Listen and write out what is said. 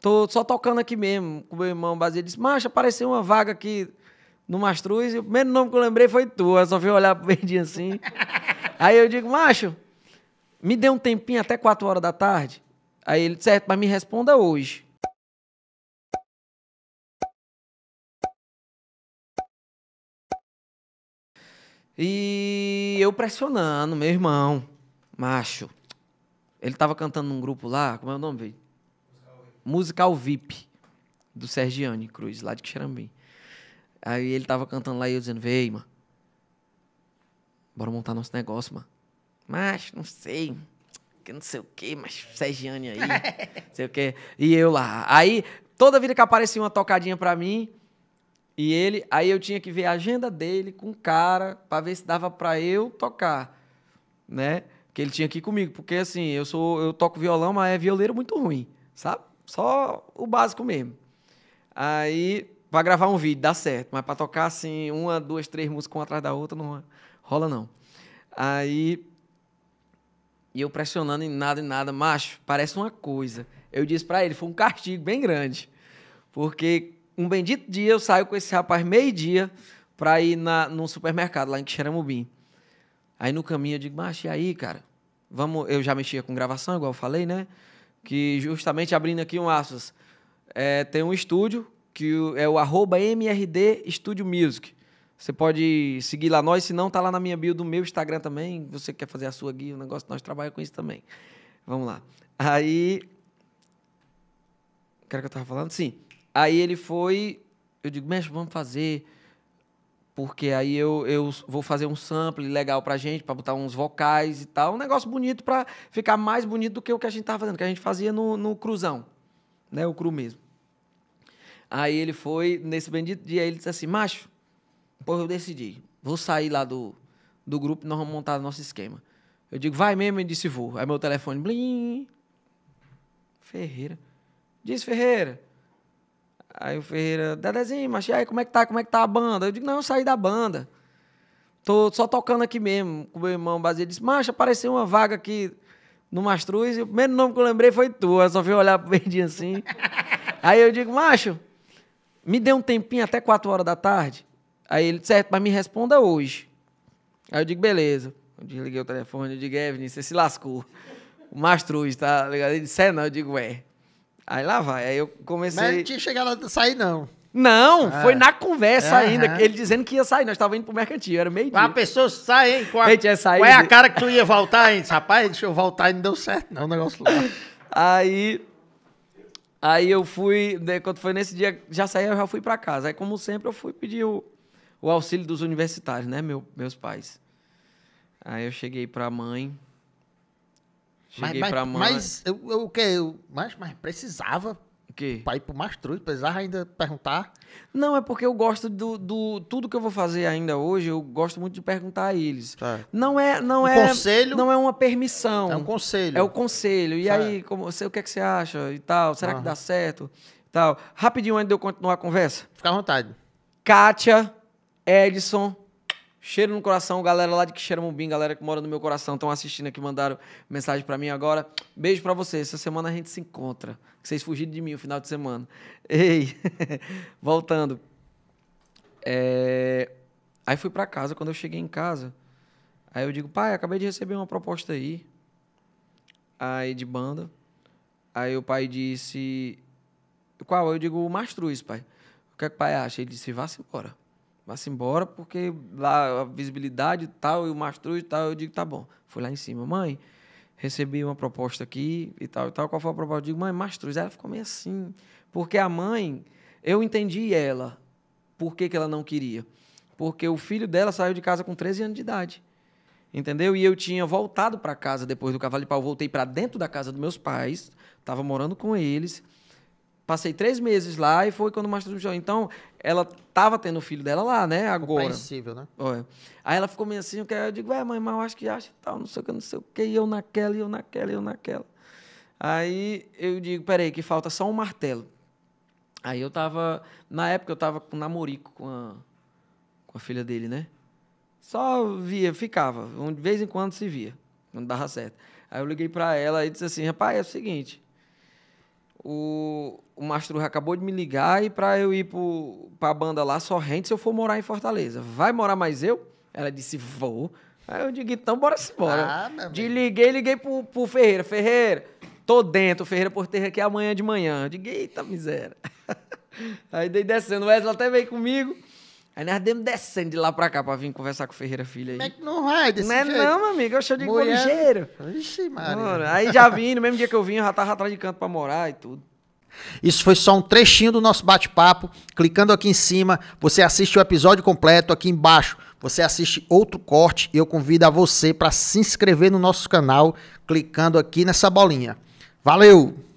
Tô só tocando aqui mesmo com meu irmão Basílio. Disse, macho, apareceu uma vaga aqui no Mastruz. E o primeiro nome que eu lembrei foi tu. Eu só fui olhar pro Verdinho assim. Aí eu digo, macho, me dê um tempinho até 4 horas da tarde. Aí ele, certo, mas me responda hoje. E eu pressionando, meu irmão, macho. Ele tava cantando num grupo lá, como é o nome, velho? musical VIP do Sergiane Cruz, lá de Quixeramobim. Aí ele tava cantando lá e eu dizendo, vei, mano, bora montar nosso negócio, mano. Mas, não sei, que não sei o que, mas Sergiane aí, não sei o que. E eu lá. Aí, toda vida que aparecia uma tocadinha pra mim, e ele, aí eu tinha que ver a agenda dele com o cara, pra ver se dava pra eu tocar, né? Que ele tinha aqui comigo, porque assim, eu sou, eu toco violão, mas é violeiro muito ruim, sabe? Só o básico mesmo. Aí, pra gravar um vídeo, dá certo. Mas pra tocar, assim, uma, duas, três músicas uma atrás da outra, não rola, não. Aí, e eu pressionando em nada, em nada. Macho, parece uma coisa. Eu disse para ele, foi um castigo bem grande. Porque um bendito dia eu saio com esse rapaz meio-dia pra ir na, num supermercado lá em Quixeramobim. Aí no caminho eu digo, macho, e aí, cara? Vamos, eu já mexia com gravação, igual eu falei, né? que justamente abrindo aqui um aspas, é, tem um estúdio que é o arroba MRD Studio Music. Você pode seguir lá nós, se não, tá lá na minha bio do meu Instagram também. Você quer fazer a sua guia, o negócio, nós trabalhamos com isso também. Vamos lá. Aí. O que era que eu tava falando? Sim. Aí ele foi. Eu digo, mestre, vamos fazer porque aí eu, eu vou fazer um sample legal pra gente, pra botar uns vocais e tal. Um negócio bonito pra ficar mais bonito do que o que a gente tava fazendo, que a gente fazia no, no cruzão, né? O cru mesmo. Aí ele foi, nesse bendito dia, ele disse assim, macho, pô, eu decidi, vou sair lá do, do grupo e nós vamos montar nosso esquema. Eu digo, vai mesmo? Ele disse, vou. Aí meu telefone, blim, Ferreira. Diz, Ferreira, Aí o Ferreira, Dedezinho, mas aí como é que tá? Como é que tá a banda? Eu digo, não, eu saí da banda. Tô só tocando aqui mesmo com meu irmão Basílio. Disse, macho, apareceu uma vaga aqui no Mastruz e o primeiro nome que eu lembrei foi tu. Eu só fui olhar pro verdinho assim. aí eu digo, macho, me dê um tempinho até 4 horas da tarde. Aí ele, certo, mas me responda hoje. Aí eu digo, beleza. Eu desliguei o telefone, eu digo, Evelyn, é, você se lascou. O Mastruz, tá ligado? Ele disse, é não, eu digo, é. Aí lá vai, aí eu comecei. Mas não tinha chegado a sair, não. Não, é. foi na conversa ainda, ele dizendo que ia sair. Nós estávamos indo pro mercantil, era meio dia. A pessoa sai, hein? Qual, a... Gente, ia é sair, Qual é a cara que tu ia voltar, hein? Rapaz, deixa eu voltar e não deu certo, não, o negócio lá. aí. Aí eu fui, né, quando foi nesse dia, já saí, eu já fui para casa. Aí, como sempre, eu fui pedir o, o auxílio dos universitários, né? Meu, meus pais. Aí eu cheguei pra mãe, Cheguei mas, pra mãe. Mas eu, eu, que, eu mas, mas precisava. O Pra ir pro Mastruz, precisava ainda perguntar. Não, é porque eu gosto do, do. Tudo que eu vou fazer ainda hoje, eu gosto muito de perguntar a eles. Certo. Não é. Não um é conselho? Não é uma permissão. É um conselho. É o conselho. E certo. aí, como, você, o que, é que você acha e tal? Será uhum. que dá certo? E tal. Rapidinho antes de eu continuar a conversa. Fica à vontade. Kátia, Edson Cheiro no coração, galera lá de Quixeramobim, galera que mora no meu coração, estão assistindo aqui, mandaram mensagem para mim agora. Beijo para vocês. Essa semana a gente se encontra. Vocês fugiram de mim o final de semana. Ei, voltando. É... Aí fui para casa. Quando eu cheguei em casa, aí eu digo, pai, acabei de receber uma proposta aí, aí de banda. Aí o pai disse, qual? Eu digo, Mastruz, pai. O que é que o pai acha? Ele disse, vá-se embora. Vá-se embora, porque lá a visibilidade e tal, e o mastruz e tal. Eu digo, tá bom. Fui lá em cima. Mãe, recebi uma proposta aqui e tal e tal. Qual foi a proposta? Eu digo, mãe, mastruz. Ela ficou meio assim. Porque a mãe, eu entendi ela. Por que, que ela não queria? Porque o filho dela saiu de casa com 13 anos de idade. Entendeu? E eu tinha voltado para casa depois do cavalo de pau, voltei para dentro da casa dos meus pais, estava morando com eles. Passei três meses lá e foi quando o Master do Show. Então, ela tava tendo o filho dela lá, né? Agora. Possível, né? Olha. É. Aí ela ficou meio assim, eu digo, é, mãe, mas eu acho que acha tal, não sei o que, não sei o que, e eu naquela, e eu naquela, e eu naquela. Aí eu digo, peraí, que falta só um martelo. Aí eu tava, na época eu tava com um namorico com a, com a filha dele, né? Só via, ficava, de vez em quando se via, quando dava certo. Aí eu liguei para ela e disse assim, rapaz, é o seguinte, o, o mastro acabou de me ligar e para eu ir pro, pra banda lá só rente se eu for morar em Fortaleza. Vai morar mais eu? Ela disse, vou. Aí eu digo, então bora se embora. Ah, liguei liguei pro, pro Ferreira. Ferreira, tô dentro. Ferreira por ter aqui amanhã de manhã. Eu digo, eita miséria. Aí dei descendo. O Wesley até veio comigo. Aí nós demos descendo de lá pra cá pra vir conversar com o Ferreira Filho aí. Como é que não vai desse Não é jeito? não, amigo. Eu sou de Mulher... ligeiro. Ixi, mano. aí já vim, no mesmo dia que eu vim, eu já tava atrás de canto pra morar e tudo. Isso foi só um trechinho do nosso bate-papo. Clicando aqui em cima, você assiste o episódio completo. Aqui embaixo, você assiste outro corte. E eu convido a você para se inscrever no nosso canal, clicando aqui nessa bolinha. Valeu!